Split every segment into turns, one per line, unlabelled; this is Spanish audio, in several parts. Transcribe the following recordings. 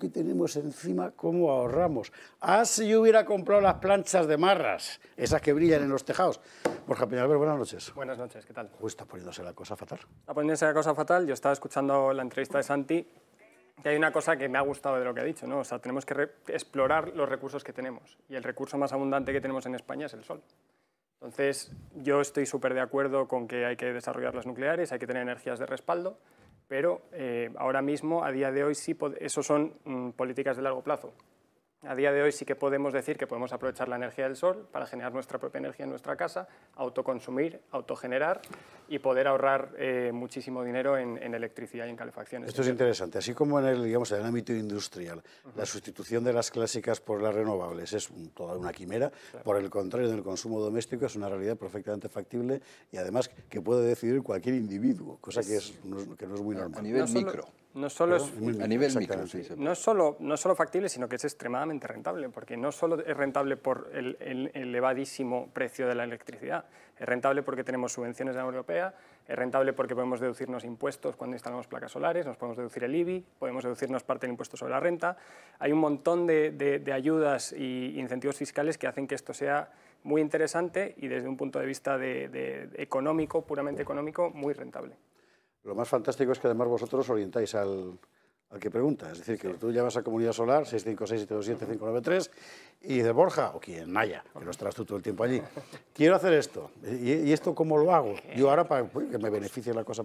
que tenemos encima, cómo ahorramos. Ah, si yo hubiera comprado las planchas de marras, esas que brillan en los tejados. Borja Peñalver, buenas noches. Buenas noches, ¿qué tal? Justo está poniéndose la cosa fatal.
Está poniéndose la cosa fatal. Yo estaba escuchando la entrevista de Santi y hay una cosa que me ha gustado de lo que ha dicho, ¿no? O sea, tenemos que explorar los recursos que tenemos. Y el recurso más abundante que tenemos en España es el sol. Entonces, yo estoy súper de acuerdo con que hay que desarrollar las nucleares, hay que tener energías de respaldo, pero eh, ahora mismo, a día de hoy, sí, eso son mm, políticas de largo plazo. A día de hoy sí que podemos decir que podemos aprovechar la energía del sol para generar nuestra propia energía en nuestra casa, autoconsumir, autogenerar y poder ahorrar eh, muchísimo dinero en, electricidad y en calefacciones. Esto es
interesante. Así como en el, digamos, en el ámbito industrial, la sustitución de las clásicas por las renovables es toda una quimera, por el contrario, en el consumo doméstico es una realidad perfectamente factible y además que puede decidir cualquier individuo, cosa que, es, no, es muy normal. A nivel micro no solo es, a nivel micro, sí,
no, solo, no solo factible, sino que es extremadamente rentable, porque no solo es rentable por el, elevadísimo precio de la electricidad, es rentable porque tenemos subvenciones de la Unión Europea, es rentable porque podemos deducirnos impuestos cuando instalamos placas solares, nos podemos deducir el IBI, podemos deducirnos parte del impuesto sobre la renta. Hay un montón de, de ayudas y incentivos fiscales que hacen que esto sea muy interesante y desde un punto de vista de, económico, puramente económico, muy rentable.
Lo más fantástico es que además vosotros orientáis al, al que pregunta. Es decir, que tú llamas a Comunidad Solar, 656-727-593, y de Borja, o quien haya, que lo estás tú todo el tiempo allí, quiero hacer esto. ¿Y, esto cómo lo hago? Yo ahora, para que me beneficie la cosa.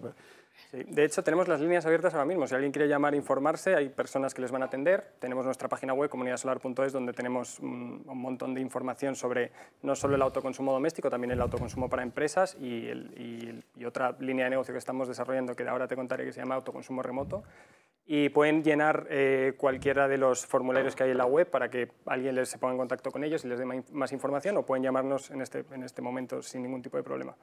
De hecho, tenemos las líneas abiertas ahora mismo. Si alguien quiere llamar e informarse, hay personas que les van a atender. Tenemos nuestra página web, comunidadsolar.es, donde tenemos mm, un, montón de información sobre no solo el autoconsumo doméstico, también el autoconsumo para empresas y, y otra línea de negocio que estamos desarrollando, que ahora te contaré, que se llama autoconsumo remoto y pueden llenar eh, cualquiera de los formularios que hay en la web para que alguien les se ponga en contacto con ellos y les dé más información o pueden llamarnos en este, en este momento sin ningún tipo de problema.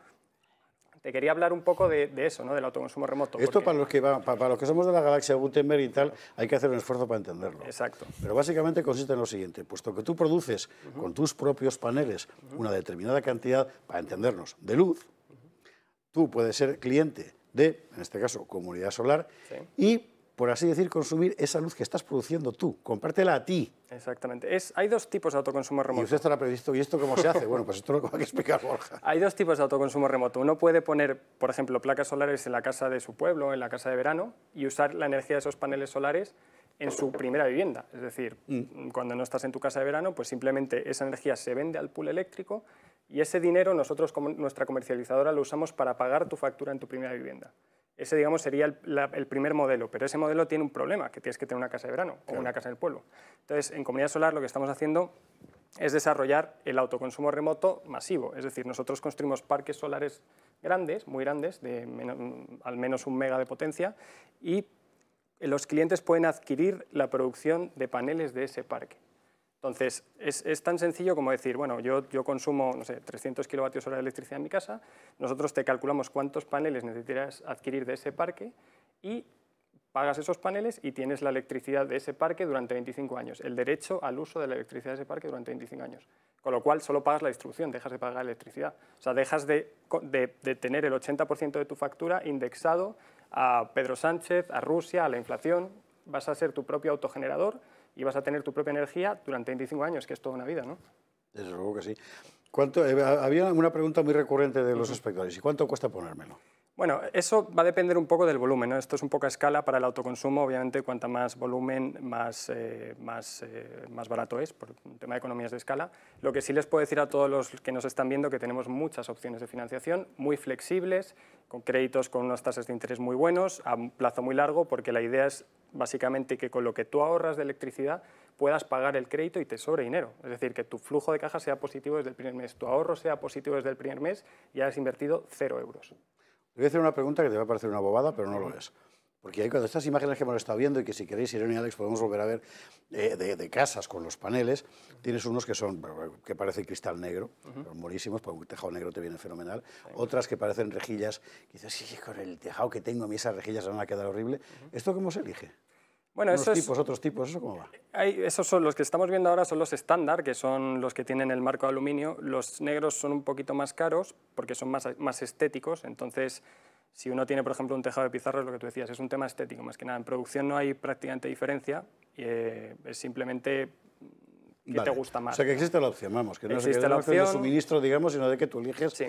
Te quería hablar un poco de, eso, ¿no? del autoconsumo remoto. Esto
para, los que para, los que somos de la galaxia Gutenberg y tal, hay que hacer un esfuerzo para entenderlo. Exacto. Pero básicamente consiste en lo siguiente, puesto que tú produces con tus propios paneles una determinada cantidad, para entendernos, de luz, tú puedes ser cliente de, en este caso, comunidad solar, y por así decir, consumir esa luz que estás produciendo tú. Compártela a ti.
Exactamente. hay dos tipos de autoconsumo remoto. Y usted
está previsto, ¿y esto cómo se hace? bueno, pues esto lo tengo que explicar
Borja. Hay dos tipos de autoconsumo remoto. Uno puede poner, por ejemplo, placas solares en la casa de su pueblo, en la casa de verano, y usar la energía de esos paneles solares en su primera vivienda. Es decir, mm. cuando no estás en tu casa de verano, pues simplemente esa energía se vende al pool eléctrico y ese dinero nosotros, como nuestra comercializadora, lo usamos para pagar tu factura en tu primera vivienda. Ese, digamos, sería el, primer modelo, pero ese modelo tiene un problema, que tienes que tener una casa de verano o una casa en el pueblo. Entonces, en comunidad solar lo que estamos haciendo es desarrollar el autoconsumo remoto masivo, es decir, nosotros construimos parques solares grandes, muy grandes, de al menos un mega de potencia, y los clientes pueden adquirir la producción de paneles de ese parque. Entonces, es, tan sencillo como decir, bueno, yo, consumo, no sé, 300 kilovatios hora de electricidad en mi casa, nosotros te calculamos cuántos paneles necesitarás adquirir de ese parque y pagas esos paneles y tienes la electricidad de ese parque durante 25 años, el derecho al uso de la electricidad de ese parque durante 25 años. Con lo cual, solo pagas la distribución, dejas de pagar electricidad. O sea, dejas de, de tener el 80% de tu factura indexado a Pedro Sánchez, a Rusia, a la inflación, vas a ser tu propio autogenerador y vas a tener tu propia energía durante 25 años, que es toda una vida, ¿no?
Es luego que sí. ¿Cuánto, eh, había una pregunta muy recurrente de los espectadores, ¿y cuánto cuesta ponérmelo?
Bueno, eso va a depender un poco del volumen. Esto es un poco a escala para el autoconsumo. Obviamente, cuanta más volumen, más, eh, eh, más barato es, por un tema de economías de escala. Lo que sí les puedo decir a todos los que nos están viendo que tenemos muchas opciones de financiación, muy flexibles, con créditos con unas tasas de interés muy buenos, a un plazo muy largo, porque la idea es básicamente que con lo que tú ahorras de electricidad puedas pagar el crédito y te sobre dinero. Es decir, que tu flujo de caja sea positivo desde el primer mes, tu ahorro sea positivo desde el primer mes y has invertido cero euros.
Te voy a hacer una pregunta que te va a parecer una bobada, pero no lo es. Porque hay cuando estas imágenes que hemos estado viendo y que si queréis, Irene y Alex, podemos volver a ver eh, de, casas con los paneles, tienes unos que son, que parecen cristal negro, morísimos buenísimos, porque un tejado negro te viene fenomenal, otras que parecen rejillas, quizás dices, sí, con el tejado que tengo a mí esas rejillas van a quedar horrible. ¿Esto cómo se elige?
Bueno, esos, tipos,
otros tipos, ¿eso cómo va?
esos son los que estamos viendo ahora, son los estándar, que son los que tienen el marco de aluminio. Los negros son un poquito más caros porque son más, más estéticos. Entonces, si uno tiene, por ejemplo, un tejado de pizarra, lo que tú decías, es un tema estético, más que nada. En producción no hay prácticamente diferencia, eh, es simplemente que te gusta más. O sea, que existe
la opción, vamos, que no existe la opción de suministro,
digamos, sino de que tú eliges.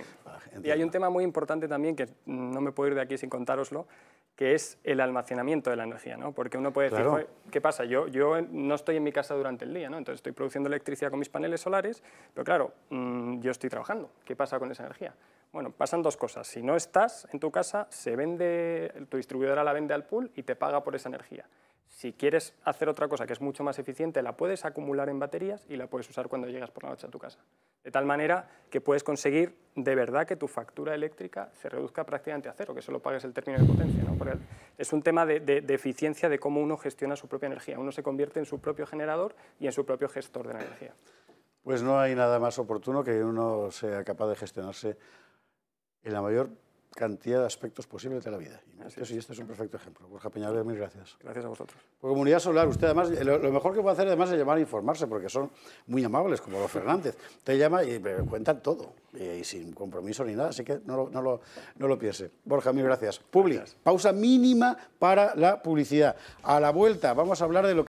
y hay un tema muy importante también que no me puedo ir de aquí sin contároslo, que es el almacenamiento de la energía, ¿no? Porque uno puede decir, ¿qué pasa? Yo, yo no estoy en mi casa durante el día, ¿no? Entonces estoy produciendo electricidad con mis paneles solares, pero claro, mm, yo estoy trabajando. ¿Qué pasa con esa energía? Bueno, pasan dos cosas. Si no estás en tu casa, se vende, tu distribuidora la vende al pool y te paga por esa energía. Si quieres hacer otra cosa que es mucho más eficiente, la puedes acumular en baterías y la puedes usar cuando llegas por la noche a tu casa. De tal manera que puedes conseguir de verdad que tu factura eléctrica se reduzca prácticamente a cero, que solo pagues el término de potencia. es un tema de, de, eficiencia de cómo uno gestiona su propia energía. Uno se convierte en su propio generador y en su propio gestor de energía.
Pues no hay nada más oportuno que uno sea capaz de gestionarse en la mayor cantidad de aspectos posibles de la vida. Y este, este, es un perfecto ejemplo. Borja Peñalver, mil gracias. Gracias a vosotros. Comunidad Solar, usted además, eh, lo, mejor que puede hacer además es llamar e informarse, porque son muy amables, como los Fernández. Te llama y cuentan todo, y, sin compromiso ni nada, así que no, lo, no lo piense. Borja, mil gracias. Publi, pausa mínima para la publicidad. A la vuelta vamos a hablar de lo que...